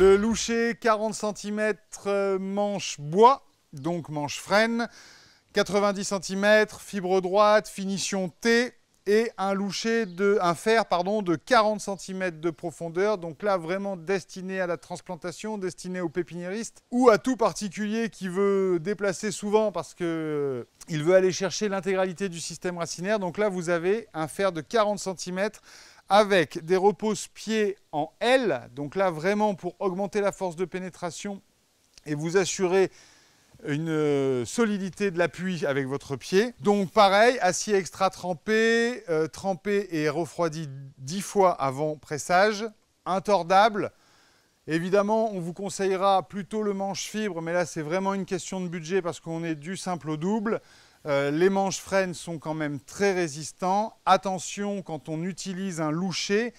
Le loucher 40 cm euh, manche bois, donc manche frêne, 90 cm, fibre droite, finition T et un loucher de un fer pardon de 40 cm de profondeur donc là vraiment destiné à la transplantation, destiné aux pépiniéristes ou à tout particulier qui veut déplacer souvent parce que euh, il veut aller chercher l'intégralité du système racinaire. Donc là vous avez un fer de 40 cm avec des repose-pieds en L, donc là vraiment pour augmenter la force de pénétration et vous assurer une euh, solidité de l'appui avec votre pied. Donc pareil, acier extra trempé, euh, trempé et refroidi 10 fois avant pressage, intordable. Évidemment, on vous conseillera plutôt le manche fibre, mais là c'est vraiment une question de budget parce qu'on est du simple au double. Euh, les manches frênes sont quand même très résistants. Attention, quand on utilise un loucher,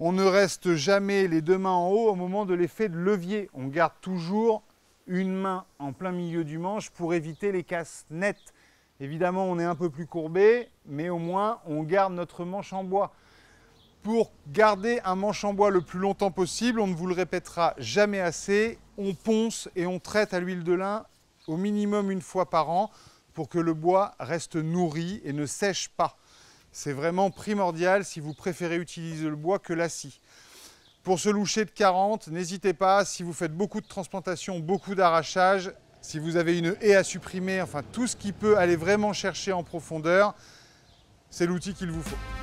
on ne reste jamais les deux mains en haut au moment de l'effet de levier. On garde toujours une main en plein milieu du manche pour éviter les casses nettes. Évidemment, on est un peu plus courbé, mais au moins, on garde notre manche en bois. Pour garder un manche en bois le plus longtemps possible, on ne vous le répétera jamais assez, on ponce et on traite à l'huile de lin au minimum une fois par an pour que le bois reste nourri et ne sèche pas. C'est vraiment primordial si vous préférez utiliser le bois que scie. Pour ce loucher de 40, n'hésitez pas, si vous faites beaucoup de transplantations, beaucoup d'arrachage, si vous avez une haie à supprimer, enfin tout ce qui peut aller vraiment chercher en profondeur, c'est l'outil qu'il vous faut.